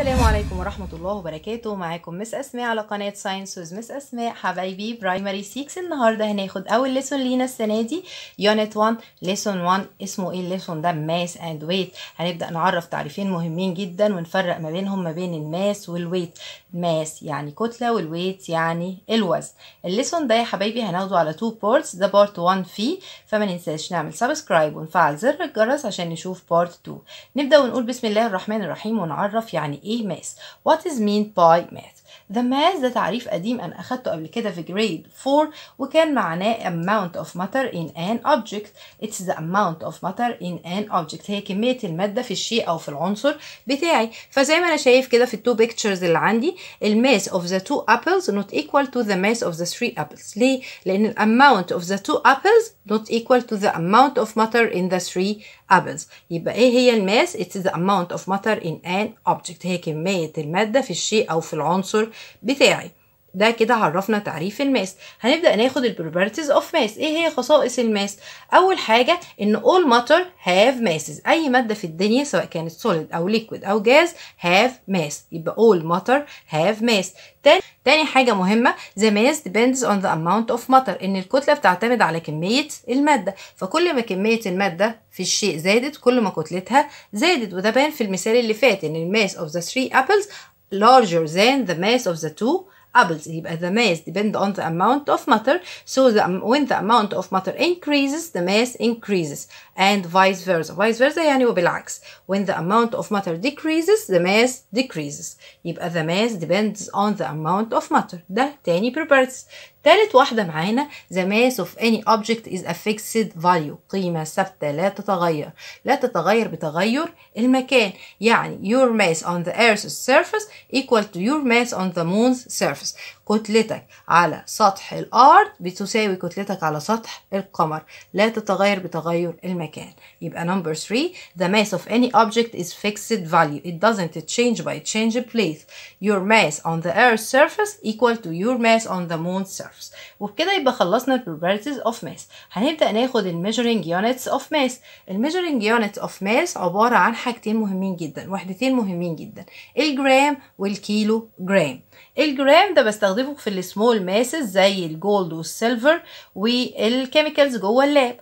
السلام عليكم ورحمة الله وبركاته معاكم مس أسماء على قناة ساينس ويز مس أسماء حبايبي برايمري 6 النهاردة هناخد أول ليسون لينا السنة دي يونت 1 ليسون 1 اسمه ايه الليسون ده ماس اند ويت هنبدأ نعرف تعريفين مهمين جدا ونفرق ما بينهم ما بين الماس والويت ماس يعني كتلة والويت يعني الوزن الليسون ده يا حبايبي هناخده على تو بارتس ده بارت 1 فيه فما ننساش نعمل سبسكرايب ونفعل زر الجرس عشان نشوف بارت 2 نبدأ ونقول بسم الله الرحمن الرحيم ونعرف يعني What What is meant by math? The mass ده تعريف قديم أنا أخدته قبل كده في grade 4 وكان معناه amount of matter in an object It's the amount of matter in an object هي كمية المادة في الشيء أو في العنصر بتاعي فزي ما أنا شايف كده في التو بيكتشرز اللي عندي mass of the two apples not equal to the mass of the three apples ليه؟ لأن amount of the two apples not equal to the amount of matter in the three apples يبقى ايه هي mass. it's the amount of matter in an object هي كمية المادة في الشيء أو في العنصر العنصر بتاعي ده كده عرفنا تعريف الماس هنبدا ناخد البروبرتيز اوف ماس ايه هي خصائص الماس اول حاجه ان all matter have masses اي ماده في الدنيا سواء كانت solid او liquid او جاز have mass يبقى all matter have mass تاني, تاني حاجه مهمه the mass depends on the amount of matter ان الكتله بتعتمد على كميه الماده فكل ما كميه الماده في الشيء زادت كل ما كتلتها زادت وده بان في المثال اللي فات ان الماس of the three apples larger than the mass of the two apples يبقى the mass depends on the amount of matter so the, when the amount of matter increases the mass increases and vice versa vice versa يعني وبالعكس when the amount of matter decreases the mass decreases يبقى the mass depends on the amount of matter ده تاني properties تالت واحدة معانا the mass of any object is a fixed value قيمة ثابتة لا تتغير لا تتغير بتغير المكان يعني your mass on the earth's surface equal to your mass on the moon's surface just كتلتك على سطح الأرض بتساوي كتلتك على سطح القمر لا تتغير بتغير المكان يبقى number 3 the mass of any object is fixed value it doesn't change by change place your mass on the earth's surface equal to your mass on the moon's surface وبكده يبقى خلصنا properties of mass هنبدأ ناخد measuring units of mass measuring units of mass عبارة عن حاجتين مهمين جدا وحدتين مهمين جدا الجرام والكيلو جرام الجرام ده بستخدمه بنستخدمه في السمول ماسز زي الجولد والسيلفر والكيميكالز جوه اللاب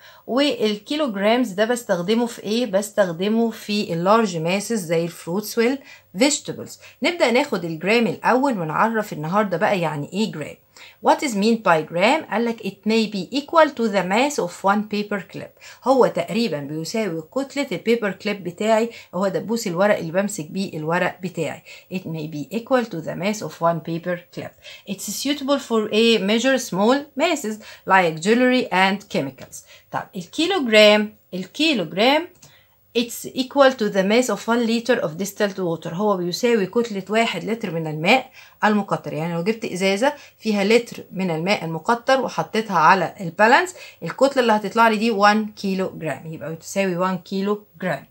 جرامز ده بستخدمه في ايه بستخدمه في اللارج ماسز زي الفروتس والفيجيتابلز نبدا ناخد الجرام الاول ونعرف النهارده بقى يعني ايه جرام what is meant by gram قال لك it may be equal to the mass of one paper clip هو تقريبا بيساوي كتلة البيبر كليب بتاعي هو دبوس الورق اللي بمسك بيه الورق بتاعي it may be equal to the mass of one paper clip it's suitable for a measure small masses like jewelry and chemicals طب الكيلوغرام الكيلوغرام It's equal to the mass of 1 liter of distilled water هو بيساوي كتلة واحد لتر من الماء المقطر يعني لو جبت إزازة فيها لتر من الماء المقطر وحطيتها على البالانس الكتلة اللي هتطلع لي دي 1 كيلو جرام يبقى بتساوي 1 كيلو جرام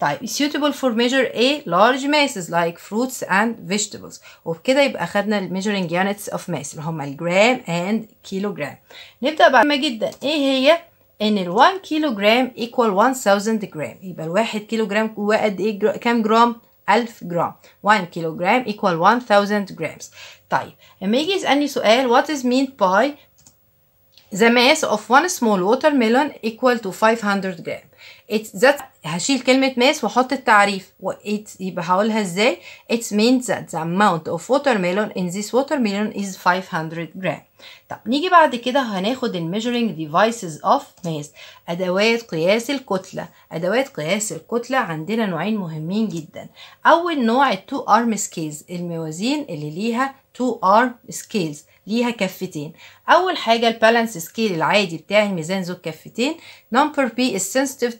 طيب suitable for measure A large masses like fruits and vegetables وبكده يبقى خدنا measuring units of mass اللي هما الجرام and كيلو جرام نبدأ بقى جدا ايه هي ان ال 1 كيلو جرام ايكوال 1000 جرام يبقى الواحد كيلو جرام جواه قد ايه جرام كام جرام 1000 جرام 1 كيلو جرام equal 1000 جرامز طيب اما يجي يسألني سؤال what is meant by the mass of one small watermelon equal to 500 grams that هشيل كلمة ماس واحط التعريف و it يبقى هقولها ازاي It means that the amount of watermelon in this watermelon is 500 gram طب نيجي بعد كده هناخد measuring ديفايسز اوف ماس ادوات قياس الكتله ادوات قياس الكتله عندنا نوعين مهمين جدا اول نوع two arm scales الموازين اللي ليها 2 arm scales ليها كفتين اول حاجه البالانس سكيل العادي بتاع الميزان ذو كفتين نمبر بي از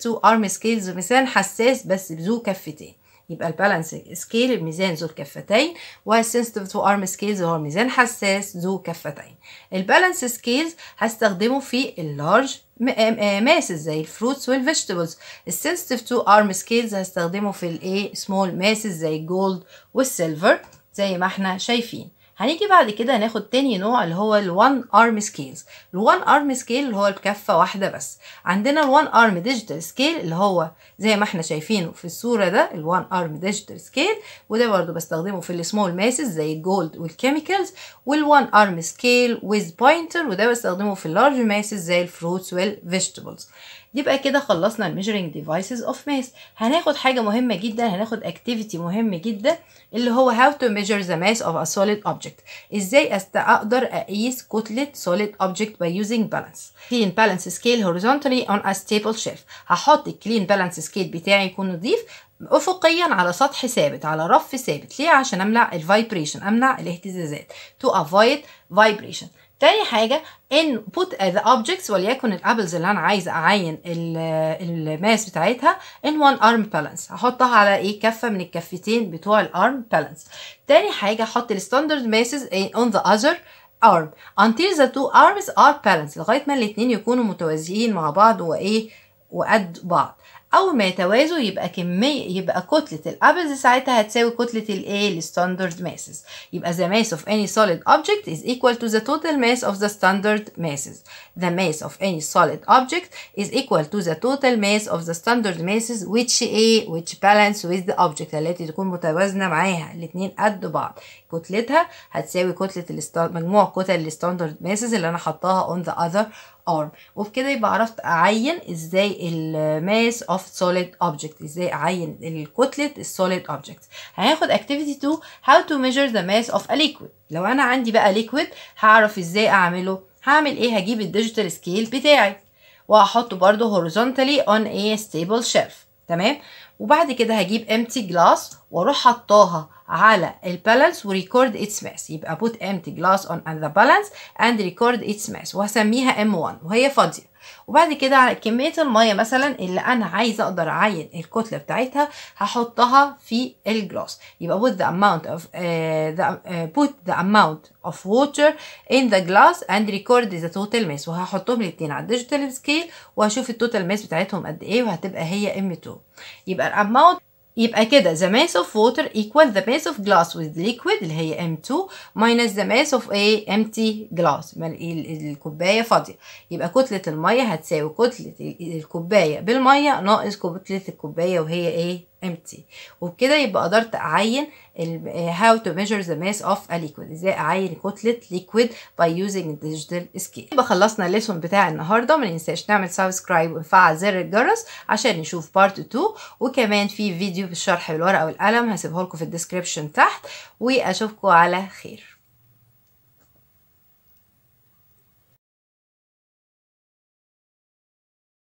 تو ارم سكيلز ميزان حساس بس ذو كفتين يبقى البالانس سكيل الميزان ذو الكفتين والسنسيتيف تو ارم سكيلز هو ميزان حساس ذو كفتين البالانس سكيلز هستخدمه في اللارج آه، آه، ماسز زي الفروتس والفيجيتابلز السنسيتيف تو ارم سكيلز هستخدمه في الايه سمول ماسز زي الجولد والسيلفر زي ما احنا شايفين هنيجي بعد كده هناخد تاني نوع اللي هو arm ارم سكيلز one ارم سكيل اللي هو بكفه واحده بس عندنا one ارم ديجيتال سكيل اللي هو زي ما احنا شايفينه في الصوره ده one ارم ديجيتال سكيل وده برضو بستخدمه في السمول ماسز زي الجولد والكيميكالز one ارم سكيل with بوينتر وده بستخدمه في اللارج ماسز زي الفروتس vegetables يبقى كده خلصنا الميجرنج ديفايسز اوف ماس هناخد حاجه مهمه جدا هناخد اكتيفيتي مهم جدا اللي هو هاو تو ميجر ذا ماس اوف ا سوليد اوبجكت ازاي اقدر اقيس كتله سوليد اوبجكت باي يوزنج بالانس كلين بالانس سكيل هوريزونتالي اون ا ستيبل شيلف هحط الكلين بالانس سكيل بتاعي يكون نظيف افقيا على سطح ثابت على رف ثابت ليه عشان امنع الفايبريشن امنع الاهتزازات تو افويد فايبريشن تاني حاجه ان put the objects وليكن الابلز اللي انا عايزه اعين الماس بتاعتها in one arm balance هحطها على ايه كفه من الكفتين بتوع الارم بالانس تاني حاجه احط الستاندرد ماسز on the other arm until the two arms are balanced لغايه ما الاتنين يكونوا متوازيين مع بعض وايه وقد بعض اول ما يتوازوا يبقى كميه يبقى كتله الابلز ساعتها هتساوي كتله الايه الستاندرد ماسز يبقى the mass of any solid object is equal to the total mass of the standard masses the mass of any solid object is equal to the total mass of the standard masses which a which balance with the object التي تكون متوازنه معاها الاثنين قد بعض كتلتها هتساوي كتله مجموع كتل الستاندرد ماسز اللي انا حطاها on the other arm وفي كده يبقى عرفت اعين ازاي الماس اوف سوليد اوبجكت ازاي اعين الكتله السوليد اوبجكت هناخد اكتيفيتي 2 هاو تو ميجر ذا ماس اوف ا ليكويد لو انا عندي بقى ليكويد هعرف ازاي اعمله هعمل ايه هجيب الديجيتال سكيل بتاعي واحطه برده هوريزونتالي اون ايه ستيبل شيلف تمام وبعد كده هجيب امتي جلاس واروح حطاها على البالانس وريكورد اتس ماس يبقى بوت امتي جلاس اون ذا بالانس اند ريكورد اتس ماس وهسميها ام 1 وهي فاضيه وبعد كده على كميه الميه مثلا اللي انا عايزه اقدر اعين الكتله بتاعتها هحطها في الجلاس يبقى put the amount of uh, the, uh, put the amount of water in the glass and record the total mass وهحطهم الاتنين على الديجيتال سكيل وهشوف التوتال ماس بتاعتهم قد ايه وهتبقى هي ام 2 يبقى الاماونت يبقى كده the mass of water equal the mass of glass with liquid اللي هي M2 minus the mass of a empty glass الكوباية فاضية يبقى كتلة المية هتساوي كتلة الكوباية بالمية ناقص كتلة الكوباية وهي ايه empty وبكده يبقى قدرت اعين آه، how to measure the mass of a liquid ازاي اعين كتله liquid by using the digital scale يبقى خلصنا الليسون بتاع النهارده ما ننساش نعمل سبسكرايب ونفعل زر الجرس عشان نشوف بارت 2 وكمان في فيديو بالشرح بالورقه والقلم هسيبه لكم في الديسكربشن تحت واشوفكم على خير